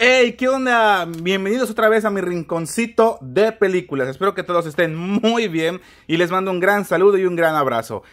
Hey, ¿qué onda? Bienvenidos otra vez a mi rinconcito de películas. Espero que todos estén muy bien y les mando un gran saludo y un gran abrazo.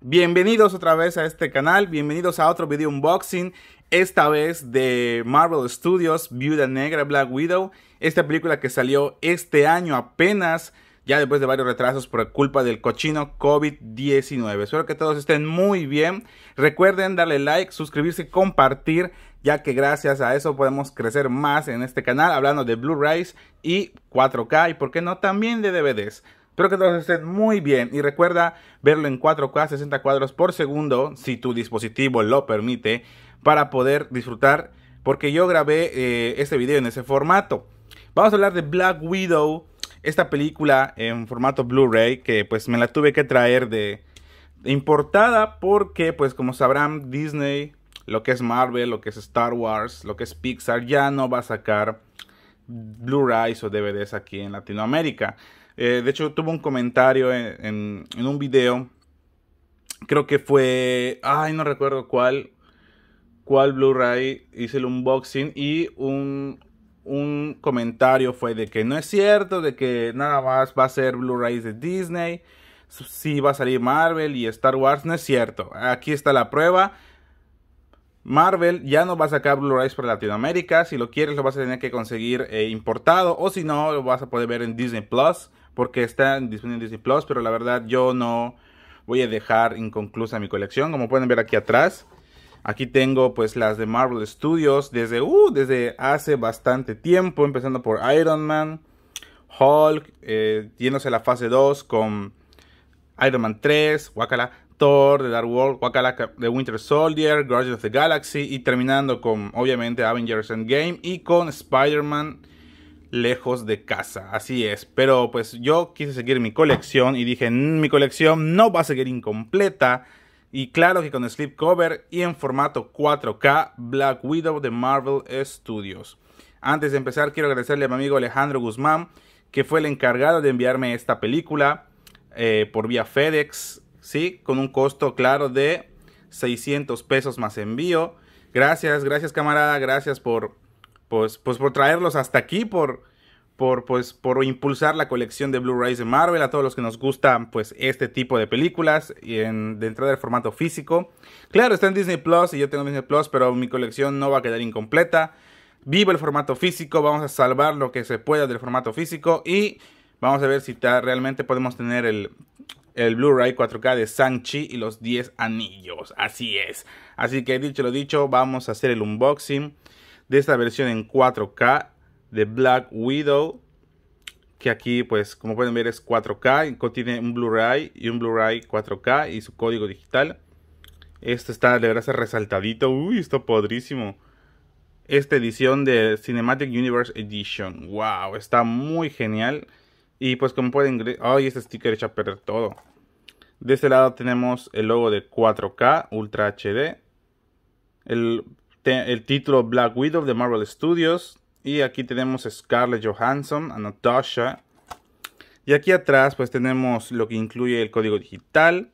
Bienvenidos otra vez a este canal, bienvenidos a otro video unboxing, esta vez de Marvel Studios, Viuda Negra, Black Widow, esta película que salió este año apenas ya después de varios retrasos por culpa del cochino COVID-19. Espero que todos estén muy bien. Recuerden darle like, suscribirse, y compartir, ya que gracias a eso podemos crecer más en este canal, hablando de Blu-rays y 4K y, por qué no, también de DVDs. Espero que todos estén muy bien y recuerda verlo en 4K 60 cuadros por segundo, si tu dispositivo lo permite, para poder disfrutar, porque yo grabé eh, este video en ese formato. Vamos a hablar de Black Widow esta película en formato Blu-ray que pues me la tuve que traer de importada porque pues como sabrán Disney, lo que es Marvel, lo que es Star Wars, lo que es Pixar ya no va a sacar Blu-rays o DVDs aquí en Latinoamérica. Eh, de hecho tuve un comentario en, en un video, creo que fue, ay no recuerdo cuál, cuál Blu-ray hice el unboxing y un un comentario fue de que no es cierto, de que nada más va a ser Blu-ray de Disney, si va a salir Marvel y Star Wars, no es cierto. Aquí está la prueba. Marvel ya no va a sacar Blu-rays para Latinoamérica, si lo quieres lo vas a tener que conseguir eh, importado o si no lo vas a poder ver en Disney Plus porque está disponible en Disney Plus, pero la verdad yo no voy a dejar inconclusa mi colección, como pueden ver aquí atrás. Aquí tengo pues las de Marvel Studios desde, uh, desde hace bastante tiempo, empezando por Iron Man, Hulk, eh, yéndose a la fase 2 con Iron Man 3, Wakala, Thor, The Dark World, Wakala, The Winter Soldier, Guardians of the Galaxy y terminando con obviamente Avengers Endgame y con Spider-Man lejos de casa. Así es. Pero pues yo quise seguir mi colección y dije, mm, mi colección no va a seguir incompleta y claro que con slipcover y en formato 4K, Black Widow de Marvel Studios. Antes de empezar, quiero agradecerle a mi amigo Alejandro Guzmán, que fue el encargado de enviarme esta película eh, por vía FedEx, ¿sí? Con un costo, claro, de 600 pesos más envío. Gracias, gracias camarada, gracias por, pues, pues por traerlos hasta aquí, por por, pues, por impulsar la colección de Blu-rays de Marvel, a todos los que nos gustan pues, este tipo de películas y de entrada del formato físico. Claro, está en Disney Plus y yo tengo Disney Plus, pero mi colección no va a quedar incompleta. Viva el formato físico, vamos a salvar lo que se pueda del formato físico y vamos a ver si realmente podemos tener el, el Blu-ray 4K de Sanchi y los 10 anillos. Así es. Así que dicho lo dicho, vamos a hacer el unboxing de esta versión en 4K de Black Widow, que aquí, pues, como pueden ver, es 4K, contiene un Blu-ray y un Blu-ray 4K y su código digital. Esto está, de verdad, resaltadito. Uy, está podrísimo. Esta edición de Cinematic Universe Edition. Wow, está muy genial. Y pues como pueden... Ay, este sticker echa a perder todo. De este lado tenemos el logo de 4K Ultra HD. El, el título Black Widow de Marvel Studios. Y aquí tenemos Scarlett Johansson, a Natasha. Y aquí atrás pues tenemos lo que incluye el código digital.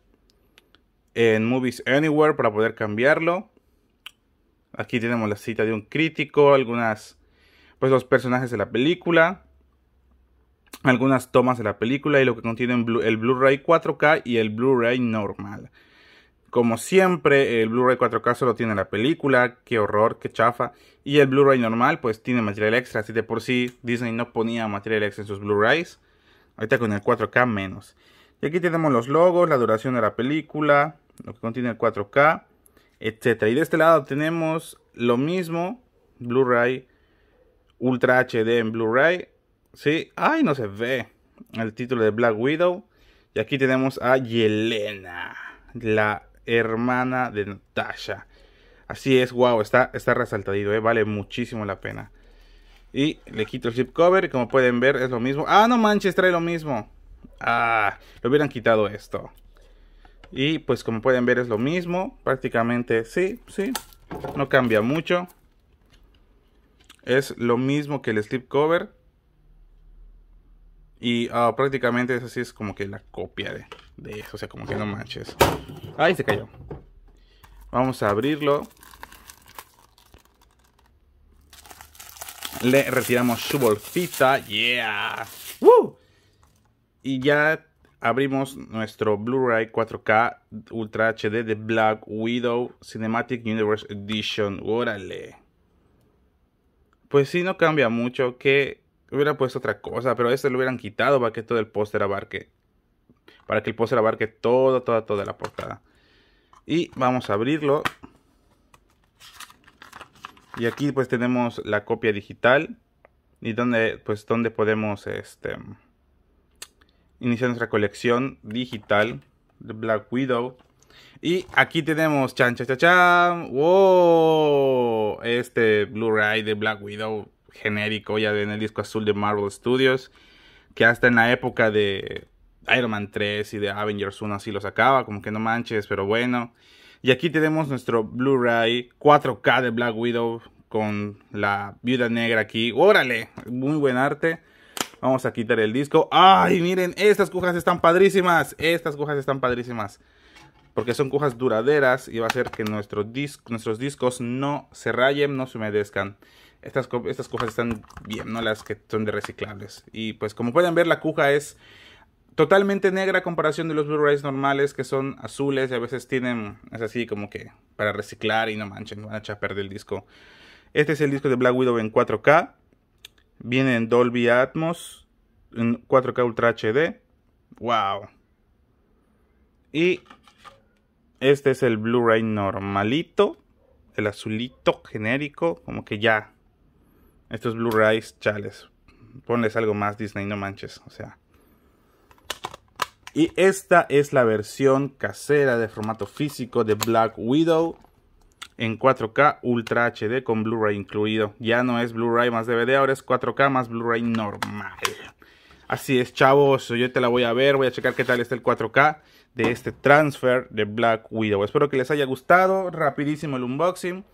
En Movies Anywhere para poder cambiarlo. Aquí tenemos la cita de un crítico, algunas, pues los personajes de la película, algunas tomas de la película y lo que contiene el Blu-ray 4K y el Blu-ray normal. Como siempre, el Blu-ray 4K solo tiene la película, qué horror, qué chafa. Y el Blu-ray normal, pues tiene material extra. Así de por sí, Disney no ponía material extra en sus Blu-rays. Ahorita con el 4K menos. Y aquí tenemos los logos, la duración de la película, lo que contiene el 4K, etc. Y de este lado tenemos lo mismo, Blu-ray, Ultra HD en Blu-ray. Sí, ay, no se ve el título de Black Widow. Y aquí tenemos a Yelena, la hermana de Natasha. Así es, wow, está, está resaltadito, eh, vale muchísimo la pena. Y le quito el slipcover cover como pueden ver es lo mismo. Ah, no manches, trae lo mismo. Ah, lo hubieran quitado esto. Y pues como pueden ver es lo mismo, prácticamente sí, sí, no cambia mucho. Es lo mismo que el slip cover. Y ah, prácticamente es así, es como que la copia de de eso. O sea, como que no manches. Ahí se cayó. Vamos a abrirlo. Le retiramos su bolsita. ¡Yeah! ¡Woo! Y ya abrimos nuestro Blu-ray 4K Ultra HD de Black Widow Cinematic Universe Edition. ¡Órale! Pues sí, no cambia mucho. Que hubiera puesto otra cosa, pero este lo hubieran quitado para que todo el póster abarque para que el póster abarque toda, toda, toda la portada. Y vamos a abrirlo. Y aquí pues tenemos la copia digital y donde pues podemos este iniciar nuestra colección digital de Black Widow. Y aquí tenemos chan cha chan. Wow, este Blu-ray de Black Widow genérico ya en el disco azul de Marvel Studios, que hasta en la época de Iron Man 3 y de Avengers 1 así los acaba. como que no manches, pero bueno. Y aquí tenemos nuestro Blu-ray 4K de Black Widow con la viuda negra aquí. Órale, muy buen arte. Vamos a quitar el disco. ¡Ay, miren! Estas cujas están padrísimas. Estas cujas están padrísimas. Porque son cujas duraderas y va a hacer que nuestros discos no se rayen, no se humedezcan. Estas, estas cujas están bien, no las que son de reciclables. Y pues como pueden ver, la cuja es totalmente negra a comparación de los Blu-rays normales que son azules y a veces tienen, es así como que para reciclar y no manchen, van a echar perder el disco. Este es el disco de Black Widow en 4K, viene en Dolby Atmos, en 4K Ultra HD, wow. Y este es el Blu-ray normalito, el azulito genérico, como que ya. Estos Blu-rays, chales. Ponles algo más Disney, no manches, o sea. Y esta es la versión casera de formato físico de Black Widow en 4K Ultra HD con Blu-ray incluido. Ya no es Blu-ray más DVD, ahora es 4K más Blu-ray normal. Así es, chavos, yo te la voy a ver, voy a checar qué tal está el 4K de este transfer de Black Widow. Espero que les haya gustado, rapidísimo el unboxing.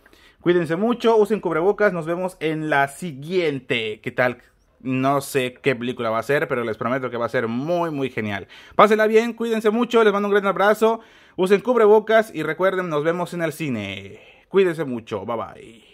Cuídense mucho, usen cubrebocas, nos vemos en la siguiente. ¿Qué tal? No sé qué película va a ser, pero les prometo que va a ser muy, muy genial. Pásenla bien, cuídense mucho, les mando un gran abrazo, usen cubrebocas y recuerden, nos vemos en el cine. Cuídense mucho, bye bye.